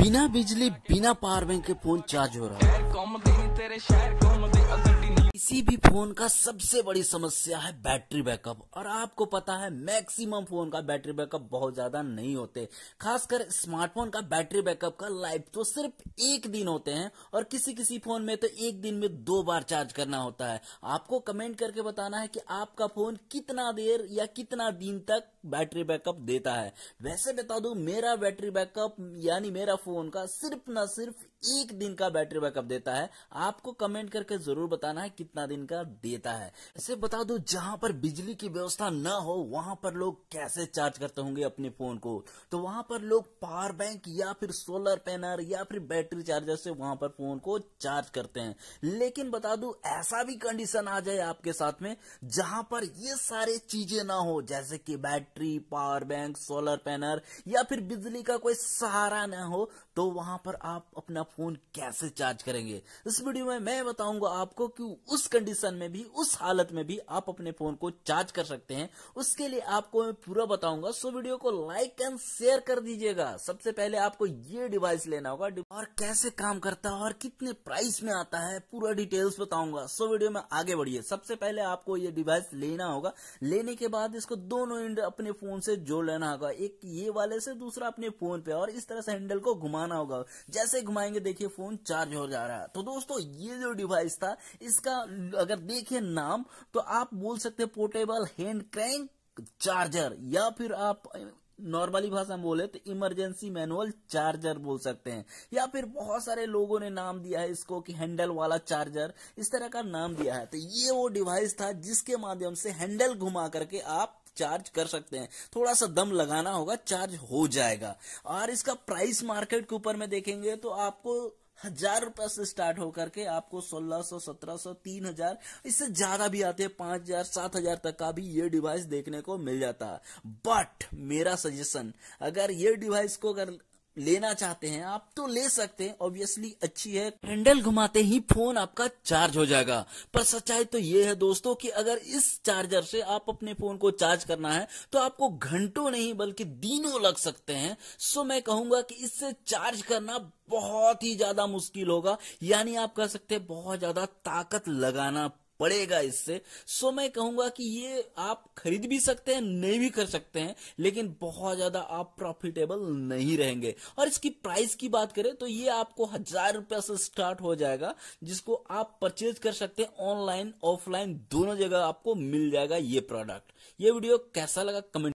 बिना बिजली बिना पावर बैंक के फोन चार्ज हो रहा है किसी भी फोन का सबसे बड़ी समस्या है बैटरी बैकअप और आपको पता है मैक्सिमम फोन का बैटरी बैकअप बहुत ज्यादा नहीं होते खासकर स्मार्टफोन का बैटरी बैकअप का लाइफ तो सिर्फ एक दिन होते हैं और किसी किसी फोन में तो एक दिन में दो बार चार्ज करना होता है आपको कमेंट करके बताना है कि आपका फोन कितना देर या कितना दिन तक बैटरी बैकअप देता है वैसे बता दू मेरा बैटरी बैकअप यानी मेरा फोन का सिर्फ ना सिर्फ एक दिन का बैटरी बैकअप देता है आपको कमेंट करके जरूर बताना है कितना दिन का देता है ऐसे बता दो जहां पर बिजली की व्यवस्था न हो वहां पर लोग कैसे चार्ज करते होंगे अपने फोन को तो वहां पर लोग पावर बैंक या फिर सोलर पैनल या फिर बैटरी चार्जर से वहां पर फोन को चार्ज करते हैं लेकिन बता दू ऐसा भी कंडीशन आ जाए आपके साथ में जहां पर ये सारे चीजें ना हो जैसे कि battery power bank solar panel या फिर बिजली का कोई सहारा ना हो तो वहां पर आप अपना फोन कैसे चार्ज करेंगे इस वीडियो में मैं बताऊंगा आपको कि उस कंडीशन में भी उस हालत में भी आप अपने फोन को चार्ज कर सकते हैं उसके लिए आपको मैं पूरा बताऊंगा सो वीडियो को लाइक एंड शेयर कर दीजिएगा सबसे पहले आपको ये डिवाइस लेना होगा और कैसे काम करता है और कितने प्राइस में आता है पूरा डिटेल्स बताऊंगा सो वीडियो में आगे बढ़िए सबसे पहले आपको ये डिवाइस लेना होगा लेने के बाद इसको दोनों अपने फोन से जोड़ लेना होगा एक ये वाले से दूसरा अपने फोन पे और इस तरह से हैंडल को घुमाना होगा जैसे घुमाएंगे कि देखिए फोन चार्ज हो जा रहा है तो दोस्तों ये जो डिवाइस था इसका अगर देखिए नाम तो आप बोल सकते हैं पोर्टेबल हैंड क्रैंक चार्जर या फिर आप नॉर्मली भाषा में बोले तो इमरजेंसी मैनुअल चार्जर बोल सकते हैं या फिर बहुत सारे लोगों ने नाम दिया है इसको कि हैंडल वाला चार्जर इस तरह का नाम दिया है तो ये वो डिवाइस था जिसके माध्यम से हैंडल घुमा करके आप चार्ज कर सकते हैं थोड़ा सा दम लगाना होगा चार्ज हो जाएगा और इसका प्राइस मार्केट के ऊपर में देखेंगे तो आपको हजार रुपए से स्टार्ट होकर के आपको सोलह सौ सत्रह सौ तीन हजार इससे ज्यादा भी आते हैं पांच हजार सात हजार तक का भी ये डिवाइस देखने को मिल जाता है बट मेरा सजेशन अगर ये डिवाइस को अगर लेना चाहते हैं आप तो ले सकते हैं ऑब्वियसली अच्छी है हैंडल घुमाते ही फोन आपका चार्ज हो जाएगा पर सच्चाई तो ये है दोस्तों कि अगर इस चार्जर से आप अपने फोन को चार्ज करना है तो आपको घंटों नहीं बल्कि दिनों लग सकते हैं सो मैं कहूंगा कि इससे चार्ज करना बहुत ही ज्यादा मुश्किल होगा यानी आप कह सकते हैं बहुत ज्यादा ताकत लगाना पड़ेगा इससे सो मैं कहूंगा कि ये आप खरीद भी सकते हैं नहीं भी कर सकते हैं लेकिन बहुत ज्यादा आप प्रॉफिटेबल नहीं रहेंगे और इसकी प्राइस की बात करें तो ये आपको हजार रुपया से स्टार्ट हो जाएगा जिसको आप परचेज कर सकते हैं ऑनलाइन ऑफलाइन दोनों जगह आपको मिल जाएगा ये प्रोडक्ट ये वीडियो कैसा लगा कमेंट